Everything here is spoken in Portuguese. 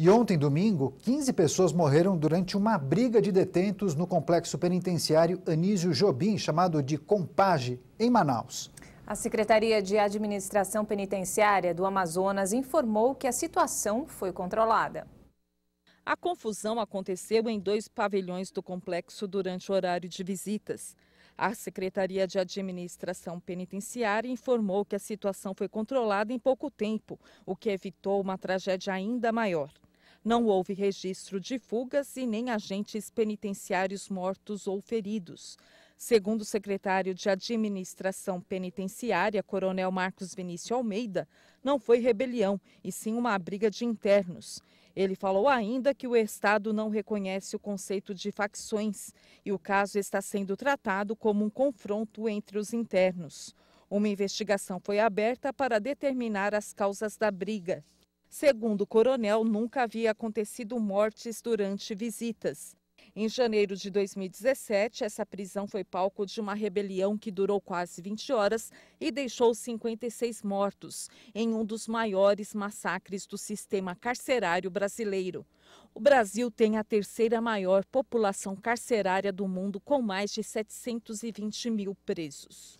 E ontem, domingo, 15 pessoas morreram durante uma briga de detentos no complexo penitenciário Anísio Jobim, chamado de Compage, em Manaus. A Secretaria de Administração Penitenciária do Amazonas informou que a situação foi controlada. A confusão aconteceu em dois pavilhões do complexo durante o horário de visitas. A Secretaria de Administração Penitenciária informou que a situação foi controlada em pouco tempo, o que evitou uma tragédia ainda maior. Não houve registro de fugas e nem agentes penitenciários mortos ou feridos. Segundo o secretário de Administração Penitenciária, Coronel Marcos Vinícius Almeida, não foi rebelião, e sim uma briga de internos. Ele falou ainda que o Estado não reconhece o conceito de facções e o caso está sendo tratado como um confronto entre os internos. Uma investigação foi aberta para determinar as causas da briga. Segundo o coronel, nunca havia acontecido mortes durante visitas. Em janeiro de 2017, essa prisão foi palco de uma rebelião que durou quase 20 horas e deixou 56 mortos, em um dos maiores massacres do sistema carcerário brasileiro. O Brasil tem a terceira maior população carcerária do mundo, com mais de 720 mil presos.